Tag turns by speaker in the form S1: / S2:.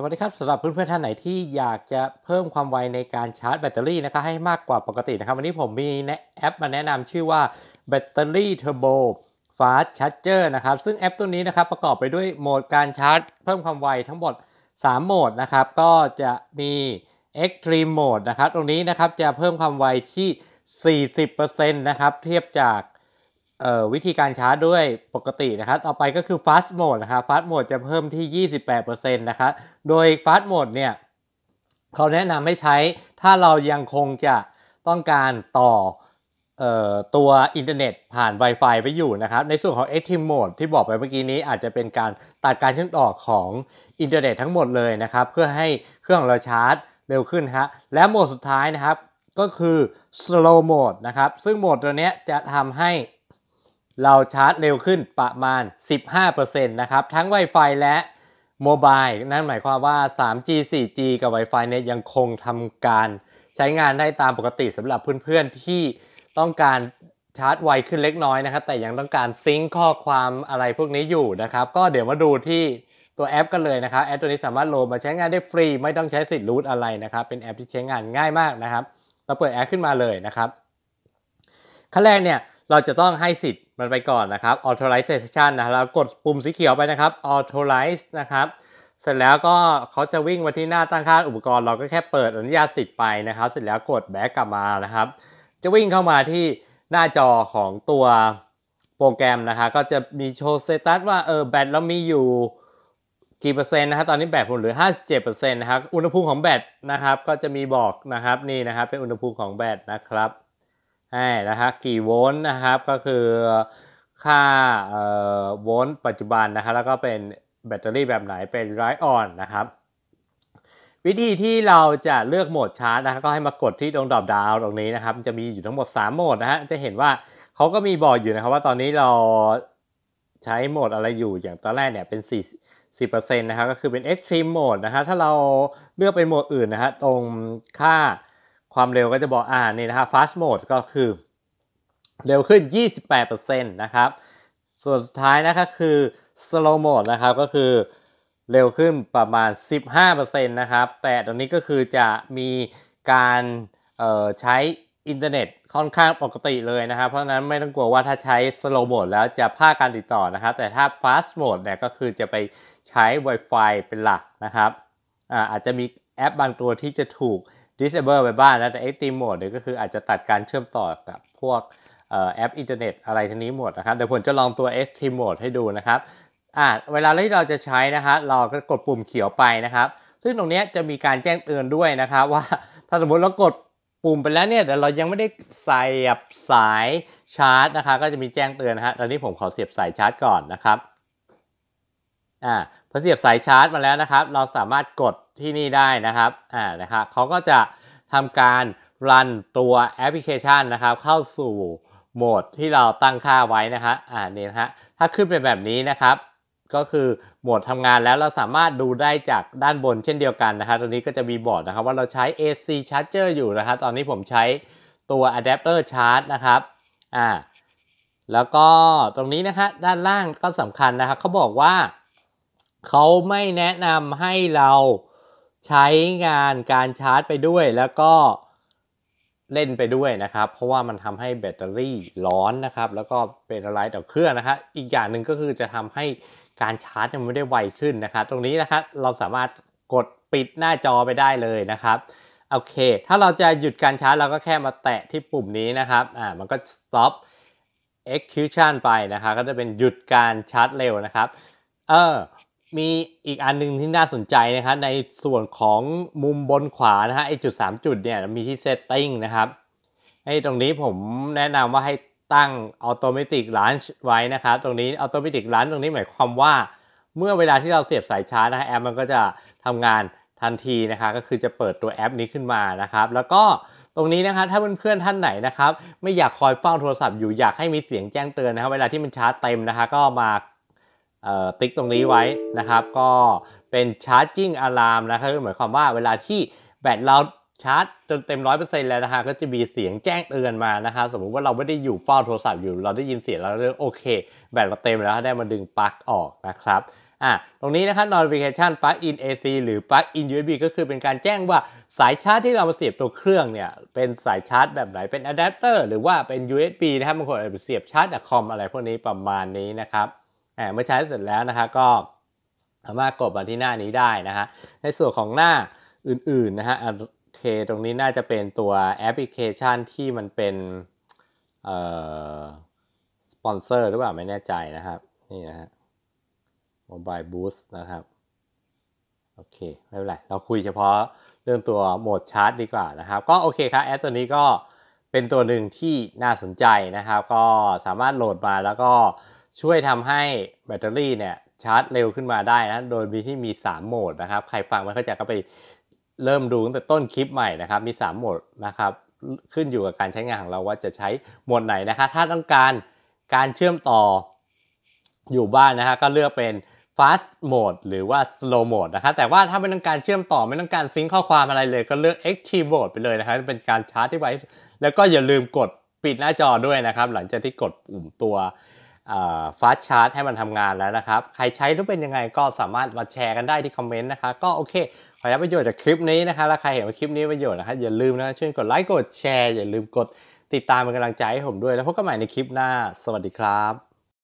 S1: สวัสดีครับสำหรับเพื่อนๆท่านไหนที่อยากจะเพิ่มความไวในการชาร์จแบตเตอรี่นะครับให้มากกว่าปกตินะครับ วันนี้ผมมีแอปมาแนะนำชื่อว่า Battery Turbo Fast Charger นะครับ ซึ่งแอปตัวนี้นะครับประกอบไปด้วยโหมดการชาร์จเพิ่มความไวทั้งหมด 3 โหมดนะครับก็จะมี Extreme Mode นะครับตรงนี้นะครับจะเพิ่มความไวที่ 40%นะครับเทียบจากวิธีการชาร์จด้วยปกตินะครับต่อไปก็คือ fast mode นะครับ fast mode จะเพิ่มที่ 28%นะครับโดย fast mode เนี่ยเขาแนะนำให้ใช้ถ้าเรายังคงจะต้องการต่อออตัวอินเทอร์เน็ตผ่าน Wi-Fi ไปอยู่นะครับในส่วนของ Active Mode ที่บอกไปเมื่อกี้นี้อาจจะเป็นการตัดการเชื่อมต่อของ อินเทอร์เน็ตทั้งหมดเลยนะครับเพื่อให้เครื่องเราชาร์จเร็วขึ้นฮะและโหมดสุดท้ายนะครับก็คือ slow mode นะครับซึ่งโหมดตัวนี้จะทำให้เราชาร์จเร็วขึ้นประมาณ 15%นะครับ ทั้ง Wi-Fi และโมบายนั่นหมายความว่า 3G 4G กับ Wi-Fi เนี่ยยังคงทำการใช้งานได้ตามปกติสำหรับเพื่อนๆ ที่ต้องการชาร์จไวขึ้นเล็กน้อยนะครับ แต่ยังต้องการซิงค์ข้อความอะไรพวกนี้อยู่นะครับ ก็เดี๋ยวมาดูที่ตัวแอปกันเลยนะครับ แอปตัวนี้สามารถโหลดมาใช้งานได้ฟรี ไม่ต้องใช้สิทธิ์รูทอะไรนะครับเป็นแอปที่ใช้งานง่ายมากนะครับเราเปิดแอป ขึ้นมาเลยนะครับขั้นแรกเนี่ยเราจะต้องให้สิทธิมันไปก่อนนะครับ authorize session นะเรากดปุ่มสีเขียวไปนะครับ authorize นะครับ เสร็จแล้วก็เขาจะวิ่งมาที่หน้าตั้งค่าอุปกรณ์เราก็แค่เปิดอนุญาตสิทธิ์ไปนะครับ เสร็จแล้วกดแบ็กกลับมานะครับ จะวิ่งเข้ามาที่หน้าจอของตัวโปรแกรมนะครับก็จะมีโชว์สเตตัสว่าเออแบตเรามีอยู่กี่เปอร์เซ็นต์นะครับตอนนี้แบตผมเหลือ 57%นะครับ อุณหภูมิของแบตนะครับ ก็จะมีบอกนะครับนี่นะครับ เป็นอุณหภูมิของแบตนะครับใช่นะครับกี่โวลต์นะครับก็คือค่าโวลต์ปัจจุบันนะครับแล้วก็เป็นแบตเตอรี่แบบไหนเป็นไรออนนะครับวิธีที่เราจะเลือกโหมดชาร์จนะครับก็ให้มากดที่ตรงดอปดาวตรงนี้นะครับจะมีอยู่ทั้งหมด 3 โหมดนะฮะจะเห็นว่าเขาก็มีบอกอยู่นะครับว่าตอนนี้เราใช้โหมดอะไรอยู่อย่างตอนแรกเนี่ยเป็น4 10%นะครับก็คือเป็น Extreme Mode นะฮะถ้าเราเลือกเป็นโหมดอื่นนะฮะตรงค่าความเร็วก็จะบอกอ่านี่นะครับ fast mode ก็คือ เร็วขึ้น 28%นะครับส่วนสุดท้ายนะครับคือ slow mode นะครับก็คือเร็วขึ้นประมาณ 15%นะครับแต่ตอนนี้ก็คือจะมีการใช้อินเทอร์เน็ตค่อนข้างปกติเลยนะครับ เพราะะนั้นไม่ต้องกลัวว่าถ้าใช้ slow mode แล้วจะพลาดการติดต่อนะครับ แต่ถ้า fast mode เนี่ยก็คือจะไปใช้ Wi-Fi เป็นหลักนะครับอาจจะมีแอปบางตัวที่จะถูก disable ไปบ้านนะแต่ extreme mode เนี่ยก็คืออาจจะตัดการเชื่อมต่อกับพวกแอปอินเทอร์เน็ตอะไรทั้งนี้หมดนะครับเดี๋ยวผมจะลองตัว extreme mode ให้ดูนะครับอ่าเวลาที่เราจะใช้นะครับเราก็กดปุ่มเขียวไปนะครับ ซึ่งตรงนี้จะมีการแจ้งเตือนด้วยนะครับ ว่าถ้าสมมติเรากดปุ่มไปแล้วเนี่ยแต่เรายังไม่ได้ใส่สายชาร์จนะคะก็จะมีแจ้งเตือนนะฮะตอนนี้ผมขอเสียบสายชาร์จก่อนนะครับอ่าพอเสียบสายชาร์จมาแล้วนะครับเราสามารถกดที่นี่ได้นะครับ อ่า นะครับ เขาก็จะทำการรันตัวแอปพลิเคชันนะครับ เข้าสู่โหมดที่เราตั้งค่าไว้นะครับอ่า นี่นะฮะ ถ้าขึ้นเป็นแบบนี้นะครับ ก็คือ โหมดทำงานแล้วเราสามารถดูได้จากด้านบนเช่นเดียวกันนะครับตรงนี้ก็จะมีบอร์ดนะครับ ว่าเราใช้ AC Charger อยู่นะครับ ตอนนี้ผมใช้ตัว Adapter Charge นะครับ อ่า แล้วก็ ตรงนี้นะครด้านล่างก็สำคัญนะครับเขาบอกว่า เขาไม่แนะนำให้เราใช้งานการชาร์จไปด้วยแล้วก็เล่นไปด้วยนะครับ เพราะว่ามันทำให้แบตเตอรี่ร้อนนะครับ แล้วก็เป็นอะไรต่อเครื่องนะครับอีกอย่างหนึ่งก็คือจะทำให้การชาร์จมันไม่ได้ไวขึ้นนะครับตรงนี้นะครับเราสามารถกดปิดหน้าจอไปได้เลยนะครับโอเค ถ้าเราจะหยุดการชาร์จเราก็แค่มาแตะที่ปุ่มนี้นะครับอ่ามันก็ stop execution ไปนะครับก็จะเป็นหยุดการชาร์จเร็วนะครับเออมีอีกอันหนึ่งที่น่าสนใจนะครับในส่วนของมุมบนขวานะฮะไอจุด 3 จุดเนี่ยมีที่เซตติ้งนะครับไอตรงนี้ผมแนะนำว่าให้ตั้งอัตโนมัติลันช์ไว้นะครับตรงนี้อัตโนมัติลันช์ตรงนี้หมายความว่าเมื่อเวลาที่เราเสียบสายชาร์จนะแอปมันก็จะทำงานทันทีนะครับก็คือจะเปิดตัวแอปนี้ขึ้นมานะครับแล้วก็ตรงนี้นะครับถ้าเพื่อนๆท่านไหนนะครับไม่อยากคอยเฝ้าโทรศัพท์อยู่ อยากให้มีเสียงแจ้งเตือนนะครับเวลาที่มันชาร์จเต็มนะครับก็มาติ๊กตรงนี้ไว้นะครับก็เป็น c h a r จิ n งอะลามนะครับหมายความว่าเวลาที่แบตเราชาร์จจนเต็มร้อยเปอร์เซ็นต์แล้วนะฮะก็จะมีเสียงแจ้งเตือนมานะครับสมมุติว่าเราไม่ได้อยู่เฝ้าโทรศัพท์อยู่เราได้ยินเสียงแล้วเรื่องโอเค แบตเราเต็มแล้วได้มาดึงปลั๊กออกนะครับอ่ะตรงนี้นะครับ notification plug in AC หรือ plug in USB ก็คือเป็นการแจ้งว่าสายชาร์จที่เรามาเสียบตัวเครื่องเนี่ย เป็นสายชาร์จแบบไหนเป็นอะแดปเตอร์หรือว่าเป็น USB นะครับบางคนอาจจะเสียบชาร์จจากคอมอะไรพวกนี้ประมาณนี้นะครับเมื่อใช้เสร็จแล้วนะคะก็สามารถกดมาที่หน้านี้ได้นะฮะในส่วนของหน้าอื่นๆนะฮะโอเคตรงนี้น่าจะเป็นตัวแอปพลิเคชันที่มันเป็นสปอนเซอร์หรือเปล่าไม่แน่ใจนะครับนี่นะฮะ Mobile Boost นะครับโอเคไม่เป็นไรเราคุยเฉพาะเรื่องตัวโหมดชาร์จดีกว่านะครับก็โอเคครับแอปตัวนี้ก็เป็นตัวหนึ่งที่น่าสนใจนะครับก็สามารถโหลดมาแล้วก็ช่วยทำให้แบตเตอรี่เนี่ยชาร์จเร็วขึ้นมาได้นะ โดยมีที่มี 3 โหมดนะครับ ใครฟังมัเข้าใจก็ไปเริ่มดูตั้งแต่ต้นคลิปใหม่นะครับ มี 3 โหมดนะครับ ขึ้นอยู่กับการใช้งานของเราว่าจะใช้โหมดไหนนะครับถ้าต้องการการเชื่อมต่ออยู่บ้านนะฮะ ก็เลือกเป็น fast mode หรือว่า slow mode นะครับแต่ว่าถ้าไม่ต้องการเชื่อมต่อไม่ต้องการซิงข้อความอะไรเลย ก็เลือก active mode ไปเลยนะครับ เป็นการชาร์จที่ไวแล้วก็อย่าลืมกดปิดหน้าจอด้วยนะครับ หลังจากที่กดปุ่มตัวฟาสชาร์จให้มันทำงานแล้วนะครับ ใครใช้รู้เป็นยังไงก็สามารถมาแชร์กันได้ที่คอมเมนต์นะคะ ก็โอเค ขอได้ประโยชน์จากคลิปนี้นะคะ แล้วใครเห็นว่าคลิปนี้ประโยชน์นะคะ อย่าลืมนะ ช่วยกดไลค์ กดแชร์ อย่าลืมกดติดตามเป็นกำลังใจให้ผมด้วย แล้วพบกันใหม่ในคลิปหน้า สวัสดีครับ